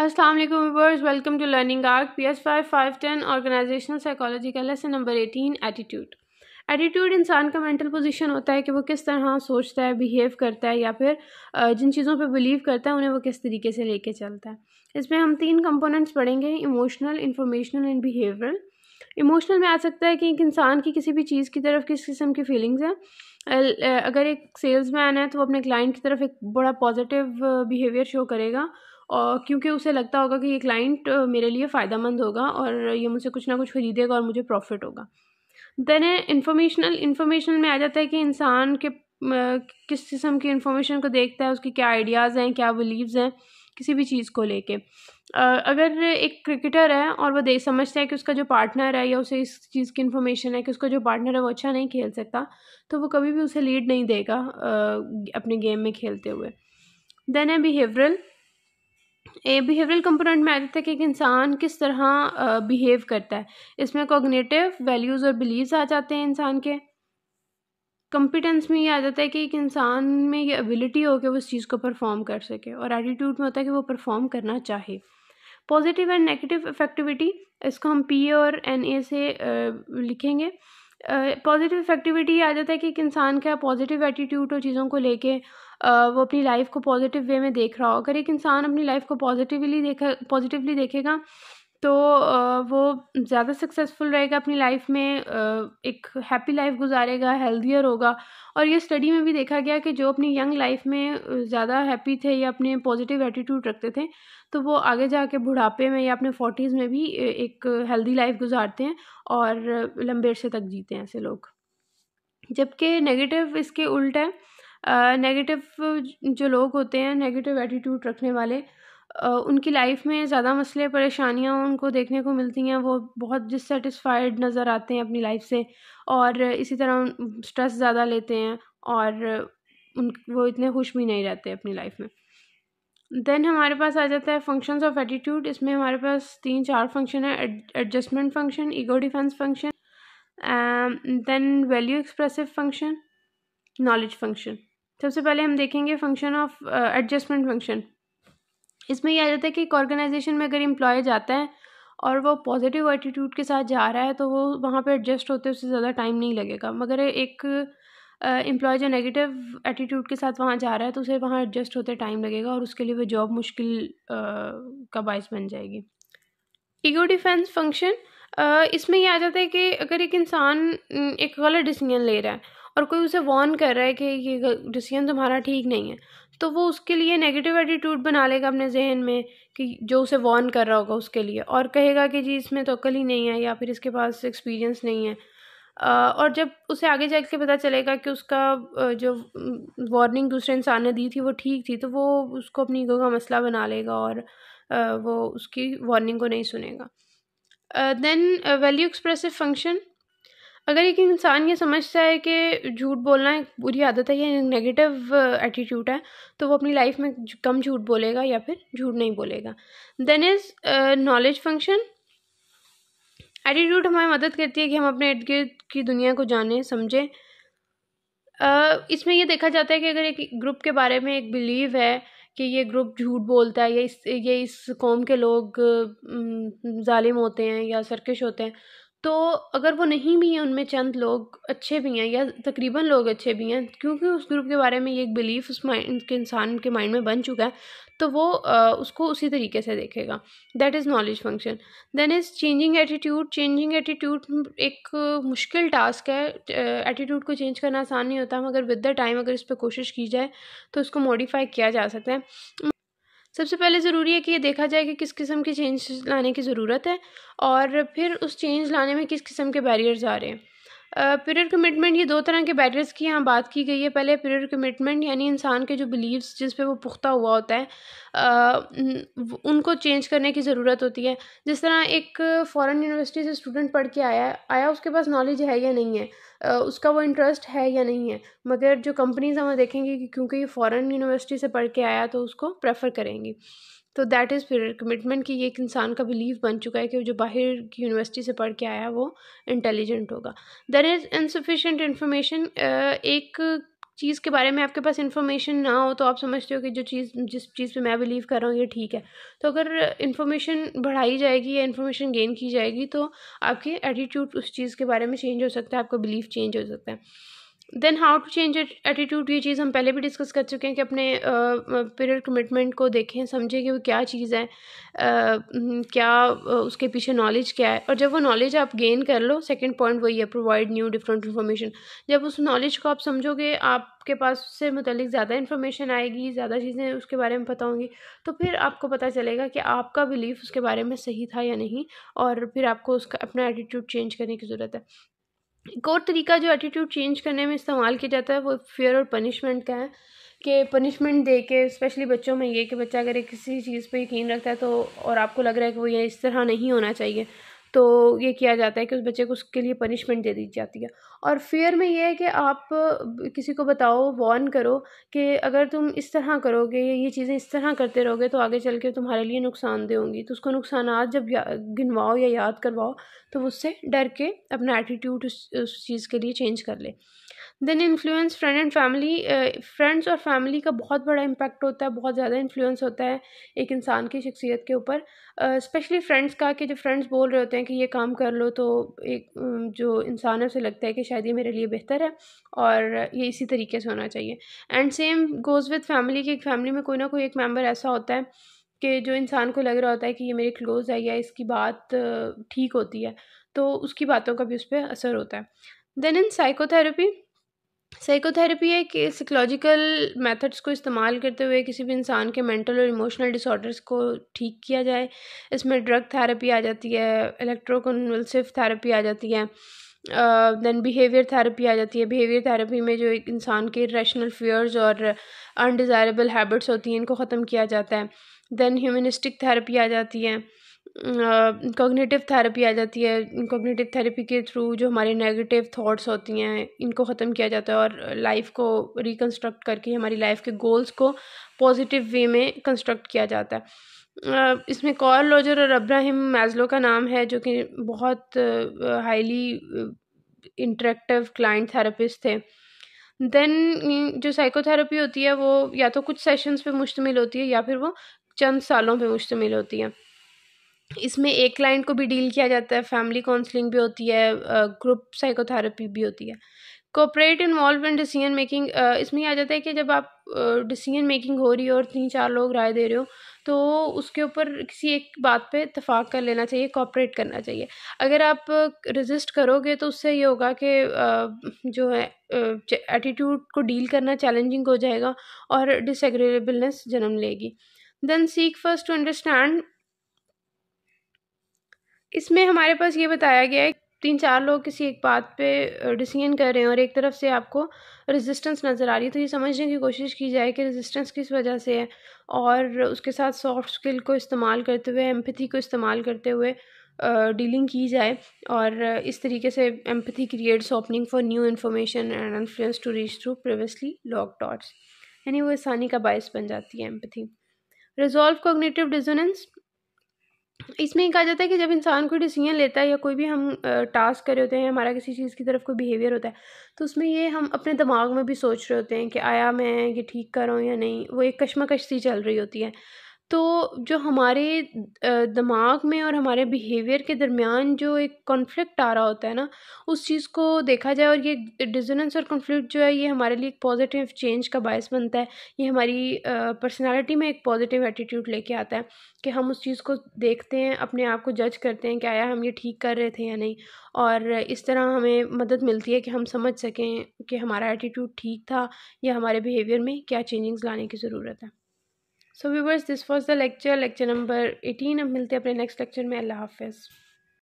अस्सलाम वालेकुम viewers welcome to learning arc P S five five ten organisational psychology का lesson number eighteen attitude attitude इंसान का mental position होता है कि वो किस तरह सोचता है बिहेव करता है या फिर जिन चीज़ों पे बिलीव करता है उन्हें वो किस तरीके से लेके चलता है इसमें हम तीन कंपोनेंट्स पढ़ेंगे emotional informational and behavioural emotional में आ सकता है कि एक इंसान की किसी भी चीज़ की तरफ किस किस्म की फीलिंग्स हैं अगर एक सेल्समैन है तो वो अपने क्लाइंट की तरफ एक बड़ा पॉजिटिव बिहेवियर शो करेगा और क्योंकि उसे लगता होगा कि ये क्लाइंट मेरे लिए मंद होगा और ये मुझसे कुछ ना कुछ खरीदेगा और मुझे प्रॉफिट होगा देन इंफॉर्मेशनल इंफॉर्मेशन में आ जाता है कि इंसान के किस किस्म की इंफॉर्मेशन को देखता है उसके क्या आइडियाज़ हैं क्या बिलीव्स हैं किसी भी चीज़ को लेके अगर एक क्रिकेटर है और वो देख समझता है कि उसका जो पार्टनर है या उसे इस चीज़ की इन्फॉर्मेशन है कि उसका जो पार्टनर है वो अच्छा नहीं खेल सकता तो वो कभी भी उसे लीड नहीं देगा अपने गेम में खेलते हुए देन है बिहेवरल ए बिहेवियरल कंपोनेंट में आ जाता है कि एक इंसान किस तरह बिहेव करता है इसमें कोगनेटिव वैल्यूज़ और बिलीव्स आ जाते हैं इंसान के कॉम्पिटेंस में ये आ जाता है कि एक इंसान में ये एबिलिटी हो कि वो इस चीज़ को परफॉर्म कर सके और एटीट्यूड में होता है कि वो परफॉर्म करना चाहे पॉजिटिव एंड नेगेटिव इफेक्टिविटी इसको हम पी और एन ए से लिखेंगे पॉजिटिव इफेक्टिविटी आ जाता है कि एक इंसान का पॉजिटिव एटीट्यूड और चीज़ों को लेके वो अपनी लाइफ को पॉजिटिव वे में देख रहा हो अगर एक इंसान अपनी लाइफ को पॉजिटिवली देखा पॉजिटिवली देखेगा तो वो ज़्यादा सक्सेसफुल रहेगा अपनी लाइफ में एक हैप्पी लाइफ गुजारेगा हेल्दियर होगा और ये स्टडी में भी देखा गया कि जो अपनी यंग लाइफ में ज़्यादा हैप्पी थे या अपने पॉजिटिव एटीट्यूड रखते थे तो वो आगे जाके बुढ़ापे में या अपने फोर्टीज़ में भी एक हेल्दी लाइफ गुजारते हैं और लंबे अरसे तक जीते हैं ऐसे लोग जबकि नेगेटिव इसके उल्ट है नेगेटिव जो लोग होते हैं नेगेटिव एटीट्यूड रखने वाले उनकी लाइफ में ज़्यादा मसले परेशानियाँ उनको देखने को मिलती हैं वो बहुत डिससेटिस्फाइड नज़र आते हैं अपनी लाइफ से और इसी तरह स्ट्रेस ज़्यादा लेते हैं और उन वो इतने खुश भी नहीं रहते अपनी लाइफ में देन हमारे पास आ जाता है फंक्शंस ऑफ एटीट्यूड इसमें हमारे पास तीन चार फंक्शन है adjustment function ego defence function then value expressive function knowledge function सबसे पहले हम देखेंगे फंक्शन ऑफ एडजस्टमेंट फंक्शन इसमें यह आ जाता है कि एक ऑर्गेनाइजेशन में अगर इम्प्लॉय जाता है और वो पॉजिटिव एटीट्यूड के साथ जा रहा है तो वो वहाँ पर एडजस्ट होते उससे ज़्यादा टाइम नहीं लगेगा मगर एक एम्प्लॉय जो नेगेटिव एटीट्यूड के साथ वहाँ जा रहा है तो उसे वहाँ एडजस्ट होते टाइम लगेगा और उसके लिए वो जॉब मुश्किल का बायस बन जाएगी ईगो डिफेंस फंक्शन इसमें यह आ जाता है कि अगर एक इंसान एक गलत डिसीजन ले रहा है और कोई उसे वॉर्न कर रहा है कि ये डिसीजन तुम्हारा ठीक नहीं है तो वो उसके लिए नेगेटिव एटीट्यूड बना लेगा अपने जहन में कि जो उसे वॉर्न कर रहा होगा उसके लिए और कहेगा कि जी इसमें तो अकल ही नहीं है या फिर इसके पास एक्सपीरियंस नहीं है और जब उसे आगे जा के पता चलेगा कि उसका जो वार्निंग दूसरे इंसान ने दी थी वो ठीक थी तो वो उसको अपनी ईगो का मसला बना लेगा और वो उसकी वार्निंग को नहीं सुनेगा देन वैल्यू एक्सप्रेसिव फंक्शन अगर एक इंसान ये समझता है कि झूठ बोलना एक बुरी आदत है या नेगेटिव एटीट्यूड uh, है तो वो अपनी लाइफ में कम झूठ बोलेगा या फिर झूठ नहीं बोलेगा then is knowledge function attitude हमारी मदद करती है कि हम अपने इर्द गिर्द की दुनिया को जाने समझें uh, इसमें यह देखा जाता है कि अगर एक ग्रुप के बारे में एक बिलीव है कि ये ग्रुप झूठ बोलता है या इस ये इस कौम के लोग uh, जालिम होते हैं या सरकश होते हैं तो अगर वो नहीं भी हैं उनमें चंद लोग अच्छे भी हैं या तकरीबन लोग अच्छे भी हैं क्योंकि उस ग्रुप के बारे में ये एक बिलीफ उस माइंड के इंसान के माइंड में बन चुका है तो वो आ, उसको उसी तरीके से देखेगा that is knowledge function then is changing attitude changing attitude एक मुश्किल टास्क है एटीट्यूड को चेंज करना आसान नहीं होता मगर विद द टाइम अगर इस पर कोशिश की जाए तो उसको मॉडिफाई किया जा सकता है सबसे पहले ज़रूरी है कि ये देखा जाए कि किस किस्म के चेंज लाने की ज़रूरत है और फिर उस चेंज लाने में किस किस्म के बैरियर्स आ रहे हैं पीरियड कमिटमेंट ये दो तरह के बैटर्स की यहाँ बात की गई है पहले पीरियड कमिटमेंट यानी इंसान के जो बिलीव्स जिस पे वो पुख्ता हुआ होता है आ, उनको चेंज करने की ज़रूरत होती है जिस तरह एक फॉरेन यूनिवर्सिटी से स्टूडेंट पढ़ के आया आया उसके पास नॉलेज है या नहीं है उसका वो इंटरेस्ट है या नहीं है मगर जो कंपनीज़ हमें देखेंगे कि क्योंकि ये फ़ॉरन यूनिवर्सिटी से पढ़ के आया तो उसको प्रेफर करेंगी तो दैट इज़ फिर कमिटमेंट कि ये एक इंसान का बिलीव बन चुका है कि जो बाहर की यूनिवर्सिटी से पढ़ के आया वो इंटेलिजेंट होगा देर इज़ इनसफिशेंट इन्फॉर्मेशन एक चीज़ के बारे में आपके पास इन्फॉर्मेशन ना हो तो आप समझते हो कि जो चीज़ जिस चीज़ पे मैं बिलीव कर रहा हूँ ये ठीक है तो अगर इन्फॉर्मेशन बढ़ाई जाएगी या इन्फॉर्मेशन गेन की जाएगी तो आपके एटीट्यूड उस चीज़ के बारे में चेंज हो सकता है आपका बिलीव चेंज हो सकता है then how to change attitude ये चीज़ हम पहले भी डिस्कस कर चुके हैं कि अपने पीरियड कमिटमेंट को देखें समझें कि वो क्या चीज़ है uh, क्या उसके पीछे नॉलेज क्या है और जब वो नॉलेज आप गेन कर लो सेकंड पॉइंट वही है प्रोवाइड न्यू डिफरेंट इन्फॉर्मेशन जब उस नॉलेज को आप समझोगे आपके पास उससे मतलब ज़्यादा इन्फॉर्मेशन आएगी ज़्यादा चीज़ें उसके बारे में पता होंगी तो फिर आपको पता चलेगा कि आपका बिलीफ उसके बारे में सही था या नहीं और फिर आपको उसका अपना एटीट्यूड चेंज करने की ज़रूरत है एक और तरीका जो एटीट्यूड चेंज करने में इस्तेमाल किया जाता है वो फेयर और पनिशमेंट का है कि पनिशमेंट दे के स्पेशली बच्चों में ये कि बच्चा अगर किसी चीज़ पे यकीन रखता है तो और आपको लग रहा है कि वो ये इस तरह नहीं होना चाहिए तो ये किया जाता है कि उस बच्चे को उसके लिए पनिशमेंट दे दी जाती है और फेयर में ये है कि आप किसी को बताओ वॉर्न करो कि अगर तुम इस तरह करोगे ये चीज़ें इस तरह करते रहोगे तो आगे चल के तुम्हारे लिए नुकसान दे होंगी तो उसको नुकसान जब गिनवाओ या याद करवाओ तो उससे डर के अपना एटीट्यूड उस, उस चीज़ के लिए चेंज कर ले then influence friend and family friends और फैमिली का बहुत बड़ा इम्पैक्ट होता है बहुत ज़्यादा इन्फ्लुएंस होता है एक इंसान की शख्सियत के ऊपर स्पेशली फ्रेंड्स का कि जब फ्रेंड्स बोल रहे होते हैं हैं कि ये काम कर लो तो एक जो इंसान है उसे लगता है कि शायद ये मेरे लिए बेहतर है और ये इसी तरीके से होना चाहिए and same goes with family कि फैमिली में कोई ना कोई एक मेम्बर ऐसा होता है कि जो इंसान को लग रहा होता है कि ये मेरे क्लोज़ है या इसकी बात ठीक होती है तो उसकी बातों का भी उस पर असर होता है देन इन साइकोथेरेपी साइकोथेरेपी एक साइकोलॉजिकल मेथड्स को इस्तेमाल करते हुए किसी भी इंसान के मेंटल और इमोशनल डिसऑर्डर्स को ठीक किया जाए इसमें ड्रग थेरेपी आ जाती है इलेक्ट्रोकन्वल्सिव थेरेपी आ जाती है देन बिहेवियर थेरेपी आ जाती है बिहेवियर थेरेपी में जो एक इंसान के रैशनल फियर्स और अनडिज़ायरेबल हैबिट्स होती हैं इनको ख़त्म किया जाता है देन ह्यूमनिस्टिक थेरेपी आ जाती है कोगनेटिव थेरेपी आ जाती है कोग्निटिव थेरेपी के थ्रू जो हमारे नेगेटिव थॉट्स होती हैं इनको ख़त्म किया जाता है और लाइफ को रिकन्स्ट्रक्ट करके हमारी लाइफ के गोल्स को पॉजिटिव वे में कंस्ट्रक्ट किया जाता है इसमें कॉल लॉजर और अब्राहिम मैजलो का नाम है जो कि बहुत हाईली इंटरेक्टिव क्लाइंट थेरेपिस्ट थे देन जो साइकोथेरेपी होती है वो या तो कुछ सेशंस पे मुश्तमिल होती है या फिर वो चंद सालों पे मुश्तमिल होती है इसमें एक क्लाइंट को भी डील किया जाता है फैमिली काउंसलिंग भी होती है ग्रुप साइकोथेरेपी भी होती है कोऑपरेट इन डिसीजन मेकिंग इसमें आ जाता है कि जब आप डिसीजन मेकिंग हो रही हो और तीन चार लोग राय दे रहे हो तो उसके ऊपर किसी एक बात पे इतफाक़ कर लेना चाहिए कॉपरेट करना चाहिए अगर आप रजिस्ट करोगे तो उससे ये होगा कि जो है एटीट्यूड को डील करना चैलेंजिंग हो जाएगा और डिसएग्रेबलनेस जन्म लेगी then seek first to understand इसमें हमारे पास ये बताया गया है तीन चार लोग किसी एक बात पे डिसीजन कर रहे हैं और एक तरफ से आपको रेजिस्टेंस नज़र आ रही है तो ये समझने की कोशिश की जाए कि रेजिस्टेंस किस वजह से है और उसके साथ सॉफ्ट स्किल को इस्तेमाल करते हुए एम्पथी को इस्तेमाल करते हुए डीलिंग की जाए और इस तरीके से empathy creates opening for new information and influence to reach through previously lock dots यानी वो आसानी का बायस बन जाती है एम्पथी रिजॉल्व कोग्नेटिव डिजोनेंस इसमें कहा जाता है कि जब इंसान कोई डिसीजन लेता है या कोई भी हम टास्क करे होते हैं हमारा किसी चीज़ की तरफ कोई बिहेवियर होता है तो उसमें ये हम अपने दिमाग में भी सोच रहे होते हैं कि आया मैं ये ठीक कर रहा हूँ या नहीं वो एक कश्मकश सी चल रही होती है तो जो हमारे दिमाग में और हमारे बिहेवियर के दरमियान जो एक कॉन्फ्लिक्ट आ रहा होता है ना उस चीज़ को देखा जाए और ये डिजोनेंस और कॉन्फ्लिक्ट जो है ये हमारे लिए एक पॉजिटिव चेंज का बायस बनता है ये हमारी पर्सनालिटी में एक पॉजिटिव एटीट्यूड लेके आता है कि हम उस चीज़ को देखते हैं अपने आप को जज करते हैं कि आया हम ये ठीक कर रहे थे या नहीं और इस तरह हमें मदद मिलती है कि हम समझ सकें कि हमारा एटीट्यूड ठीक था या हमारे बिहेवियर में क्या चेंजिंग्स लाने की ज़रूरत है so viewers this was the lecture lecture number eighteen अब मिलते हैं अपने नेक्स्ट लेक्चर में अल्लाह हाफिज़